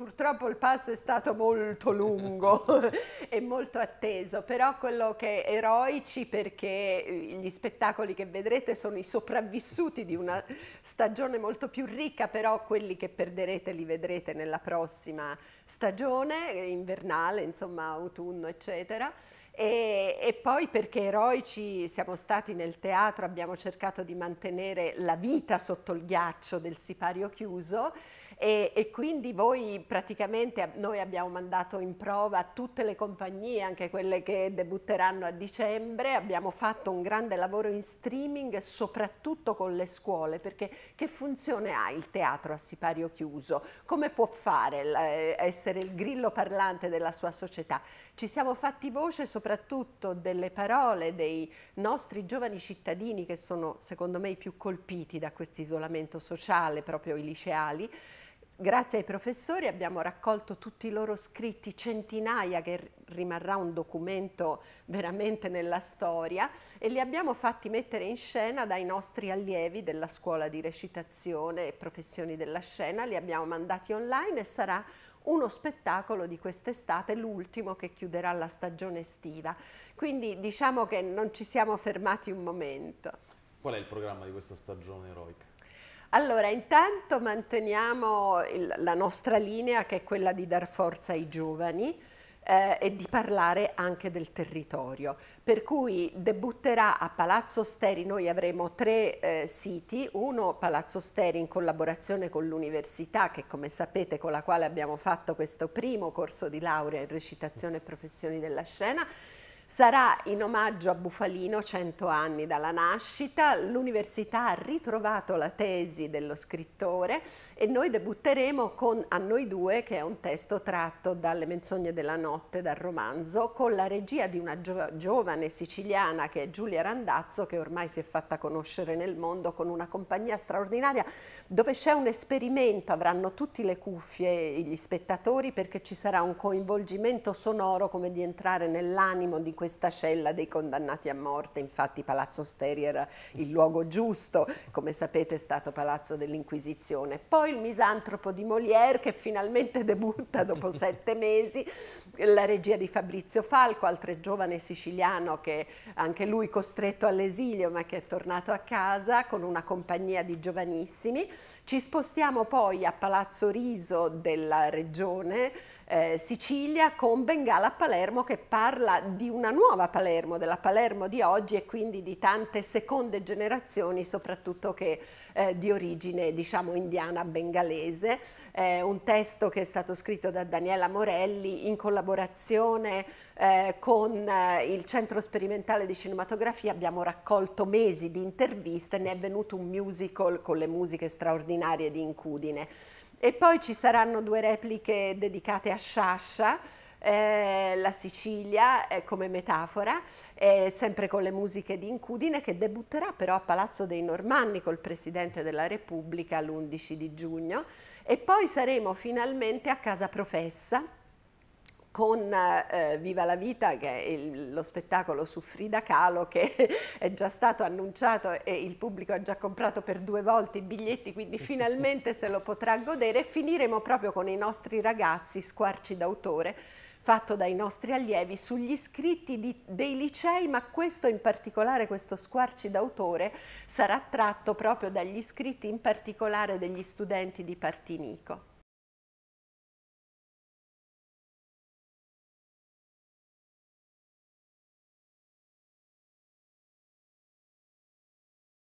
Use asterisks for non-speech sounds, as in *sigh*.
Purtroppo il passo è stato molto lungo *laughs* e molto atteso, però quello che è eroici perché eh, gli spettacoli che vedrete sono i sopravvissuti di una stagione molto più ricca, però quelli che perderete li vedrete nella prossima stagione, invernale, insomma autunno, eccetera. E, e, poi perché eroici siamo stati nel teatro, abbiamo cercato di mantenere la vita sotto il ghiaccio del sipario chiuso e, e quindi voi praticamente noi abbiamo mandato in prova tutte le compagnie, anche quelle che debutteranno a dicembre, abbiamo fatto un grande lavoro in streaming soprattutto con le scuole perché che funzione ha il teatro a sipario chiuso? Come può fare eh, essere il grillo parlante della sua società? Ci siamo fatti voce soprattutto soprattutto delle parole dei nostri giovani cittadini che sono secondo me i più colpiti da questo isolamento sociale, proprio i liceali, Grazie ai professori abbiamo raccolto tutti i loro scritti, centinaia che rimarrà un documento veramente nella storia e li abbiamo fatti mettere in scena dai nostri allievi della scuola di recitazione e professioni della scena, li abbiamo mandati online e sarà uno spettacolo di quest'estate, l'ultimo che chiuderà la stagione estiva. Quindi diciamo che non ci siamo fermati un momento. Qual è il programma di questa stagione eroica? Allora, intanto manteniamo il, la nostra linea che è quella di dar forza ai giovani, eh, e di parlare anche del territorio. Per cui debutterà a Palazzo Steri, noi avremo tre eh, siti, uno Palazzo Steri in collaborazione con l'università che come sapete con la quale abbiamo fatto questo primo corso di laurea in recitazione e professioni della scena, Sarà in omaggio a Bufalino 100 anni dalla nascita, l'università ha ritrovato la tesi dello scrittore e noi debutteremo con A noi due che è un testo tratto dalle menzogne della notte, dal romanzo, con la regia di una gio giovane siciliana che è Giulia Randazzo che ormai si è fatta conoscere nel mondo con una compagnia straordinaria dove c'è un esperimento, avranno tutti le cuffie gli spettatori perché ci sarà un coinvolgimento sonoro come di entrare nell'animo di questa cella dei condannati a morte, infatti Palazzo Steri era il luogo giusto, come sapete è stato Palazzo dell'Inquisizione. Poi il misantropo di Molière che finalmente debutta dopo sette mesi la regia di Fabrizio Falco, altro giovane siciliano che anche lui costretto all'esilio ma che è tornato a casa con una compagnia di giovanissimi. Ci spostiamo poi a Palazzo Riso della regione eh, Sicilia con Bengala Palermo che parla di una nuova Palermo, della Palermo di oggi e quindi di tante seconde generazioni soprattutto che eh, di origine diciamo indiana bengalese eh, un testo che è stato scritto da Daniela Morelli in collaborazione eh, con eh, il Centro Sperimentale di Cinematografia, abbiamo raccolto mesi di interviste, ne è venuto un musical con le musiche straordinarie di Incudine. E poi ci saranno due repliche dedicate a Sciascia, eh, la Sicilia eh, come metafora, eh, sempre con le musiche di Incudine, che debutterà però a Palazzo dei Normanni col Presidente della Repubblica l'11 di giugno e poi saremo finalmente a Casa Professa con eh, Viva la Vita, che è il, lo spettacolo su Frida Kahlo, che *laughs* è già stato annunciato e il pubblico ha già comprato per due volte i biglietti, quindi finalmente se lo potrà godere. Finiremo proprio con i nostri ragazzi, squarci d'autore, fatto dai nostri allievi sugli scritti di, dei licei, ma questo in particolare, questo squarci d'autore, sarà tratto proprio dagli scritti in particolare degli studenti di Partinico.